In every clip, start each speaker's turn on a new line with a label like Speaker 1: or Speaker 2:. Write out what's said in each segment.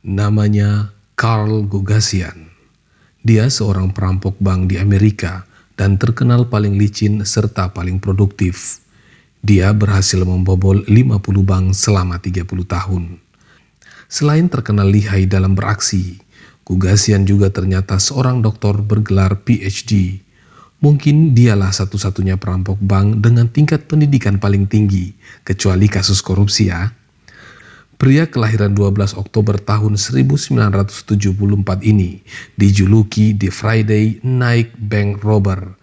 Speaker 1: Namanya Carl Gogasian. Dia seorang perampok bank di Amerika dan terkenal paling licin serta paling produktif. Dia berhasil membobol 50 bank selama 30 tahun. Selain terkenal lihai dalam beraksi, Gugasian juga ternyata seorang doktor bergelar PhD. Mungkin dialah satu-satunya perampok bank dengan tingkat pendidikan paling tinggi, kecuali kasus korupsi ya. Pria kelahiran 12 Oktober tahun 1974 ini dijuluki The Friday Night Bank Robber.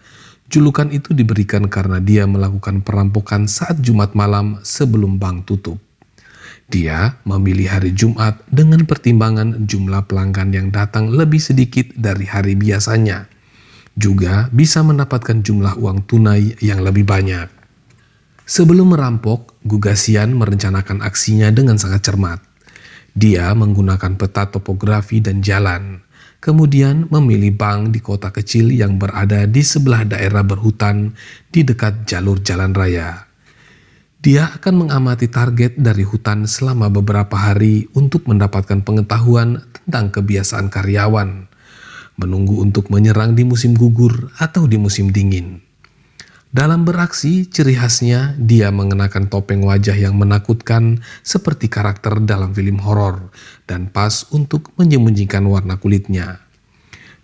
Speaker 1: Julukan itu diberikan karena dia melakukan perampokan saat Jumat malam sebelum bank tutup. Dia memilih hari Jumat dengan pertimbangan jumlah pelanggan yang datang lebih sedikit dari hari biasanya. Juga bisa mendapatkan jumlah uang tunai yang lebih banyak. Sebelum merampok, Gugasian merencanakan aksinya dengan sangat cermat. Dia menggunakan peta topografi dan jalan, kemudian memilih bank di kota kecil yang berada di sebelah daerah berhutan di dekat jalur jalan raya. Dia akan mengamati target dari hutan selama beberapa hari untuk mendapatkan pengetahuan tentang kebiasaan karyawan, menunggu untuk menyerang di musim gugur atau di musim dingin. Dalam beraksi, ciri khasnya dia mengenakan topeng wajah yang menakutkan seperti karakter dalam film horor dan pas untuk menyembunyikan warna kulitnya.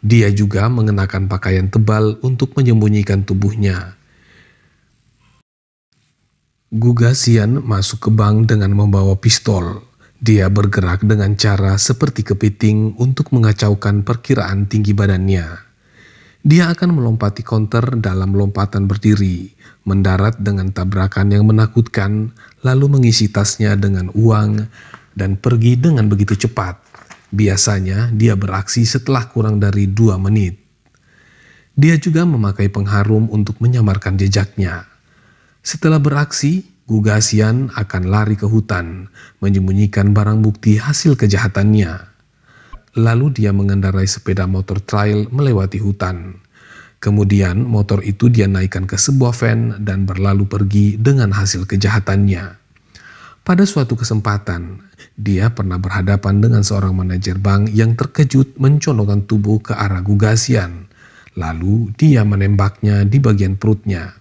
Speaker 1: Dia juga mengenakan pakaian tebal untuk menyembunyikan tubuhnya. Gugasian masuk ke bank dengan membawa pistol. Dia bergerak dengan cara seperti kepiting untuk mengacaukan perkiraan tinggi badannya. Dia akan melompati konter dalam lompatan berdiri, mendarat dengan tabrakan yang menakutkan, lalu mengisi tasnya dengan uang, dan pergi dengan begitu cepat. Biasanya dia beraksi setelah kurang dari dua menit. Dia juga memakai pengharum untuk menyamarkan jejaknya. Setelah beraksi, Gugasian akan lari ke hutan, menyembunyikan barang bukti hasil kejahatannya. Lalu dia mengendarai sepeda motor trail melewati hutan. Kemudian motor itu dia naikkan ke sebuah van dan berlalu pergi dengan hasil kejahatannya. Pada suatu kesempatan, dia pernah berhadapan dengan seorang manajer bank yang terkejut mencolokkan tubuh ke arah Gugasian. Lalu dia menembaknya di bagian perutnya.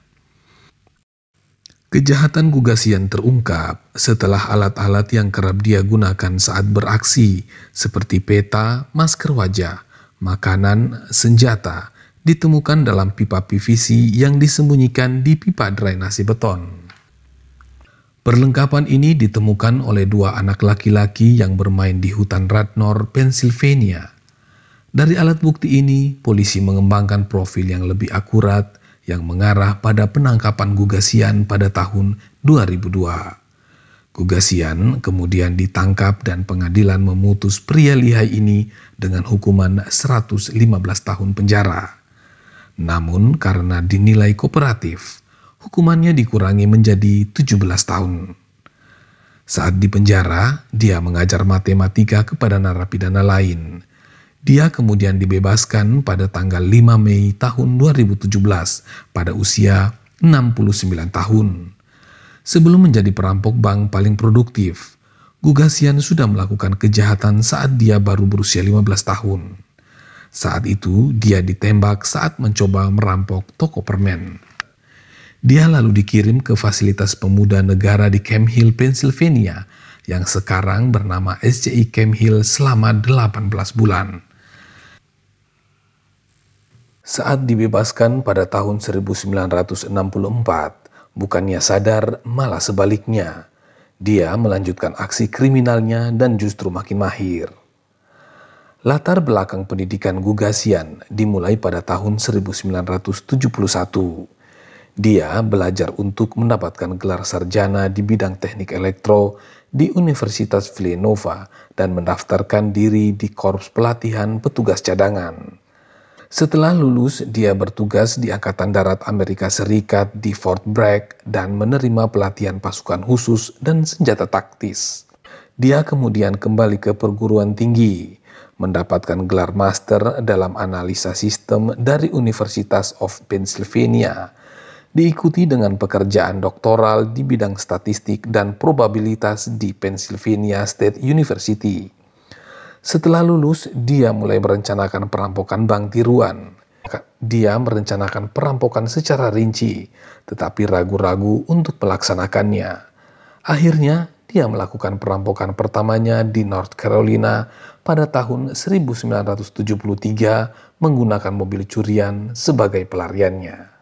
Speaker 1: Kejahatan Gugasian terungkap setelah alat-alat yang kerap dia gunakan saat beraksi, seperti peta, masker wajah, makanan, senjata, ditemukan dalam pipa PVC yang disembunyikan di pipa drainasi beton. Perlengkapan ini ditemukan oleh dua anak laki-laki yang bermain di hutan Radnor, Pennsylvania. Dari alat bukti ini, polisi mengembangkan profil yang lebih akurat yang mengarah pada penangkapan Gugasian pada tahun 2002. Gugasian kemudian ditangkap dan pengadilan memutus pria lihai ini dengan hukuman 115 tahun penjara. Namun karena dinilai kooperatif, hukumannya dikurangi menjadi 17 tahun. Saat di penjara, dia mengajar matematika kepada narapidana lain. Dia kemudian dibebaskan pada tanggal 5 Mei tahun 2017 pada usia 69 tahun. Sebelum menjadi perampok bank paling produktif, Gugasian sudah melakukan kejahatan saat dia baru berusia 15 tahun. Saat itu dia ditembak saat mencoba merampok toko permen. Dia lalu dikirim ke fasilitas pemuda negara di Camp Hill, Pennsylvania yang sekarang bernama SCI Camp Hill selama 18 bulan. Saat dibebaskan pada tahun 1964, bukannya sadar, malah sebaliknya. Dia melanjutkan aksi kriminalnya dan justru makin mahir. Latar belakang pendidikan Gugasian dimulai pada tahun 1971. Dia belajar untuk mendapatkan gelar sarjana di bidang teknik elektro di Universitas Villanova dan mendaftarkan diri di Korps Pelatihan Petugas Cadangan. Setelah lulus, dia bertugas di Angkatan Darat Amerika Serikat di Fort Bragg dan menerima pelatihan pasukan khusus dan senjata taktis. Dia kemudian kembali ke perguruan tinggi mendapatkan gelar master dalam analisa sistem dari Universitas of Pennsylvania, diikuti dengan pekerjaan doktoral di bidang statistik dan probabilitas di Pennsylvania State University. Setelah lulus, dia mulai merencanakan perampokan bank tiruan. Dia merencanakan perampokan secara rinci, tetapi ragu-ragu untuk melaksanakannya. Akhirnya, dia melakukan perampokan pertamanya di North Carolina pada tahun 1973 menggunakan mobil curian sebagai pelariannya.